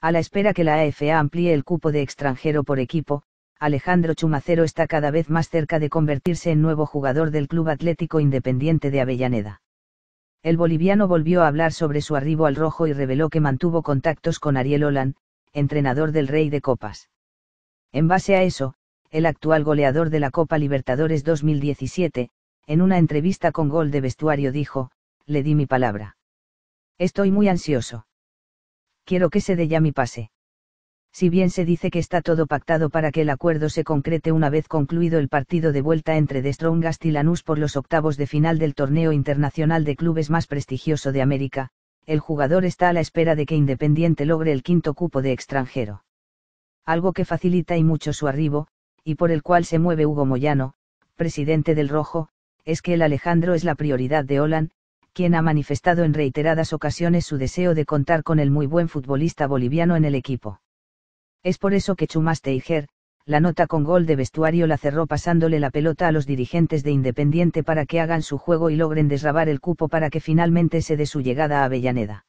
A la espera que la AFA amplíe el cupo de extranjero por equipo, Alejandro Chumacero está cada vez más cerca de convertirse en nuevo jugador del Club Atlético Independiente de Avellaneda. El boliviano volvió a hablar sobre su arribo al rojo y reveló que mantuvo contactos con Ariel Olan, entrenador del Rey de Copas. En base a eso, el actual goleador de la Copa Libertadores 2017, en una entrevista con Gol de Vestuario dijo, le di mi palabra. Estoy muy ansioso quiero que se dé ya mi pase. Si bien se dice que está todo pactado para que el acuerdo se concrete una vez concluido el partido de vuelta entre The Strongest y Lanús por los octavos de final del torneo internacional de clubes más prestigioso de América, el jugador está a la espera de que Independiente logre el quinto cupo de extranjero. Algo que facilita y mucho su arribo, y por el cual se mueve Hugo Moyano, presidente del Rojo, es que el Alejandro es la prioridad de Olan, quien ha manifestado en reiteradas ocasiones su deseo de contar con el muy buen futbolista boliviano en el equipo. Es por eso que Chumas Teijer, la nota con gol de vestuario la cerró pasándole la pelota a los dirigentes de Independiente para que hagan su juego y logren desrabar el cupo para que finalmente se dé su llegada a Avellaneda.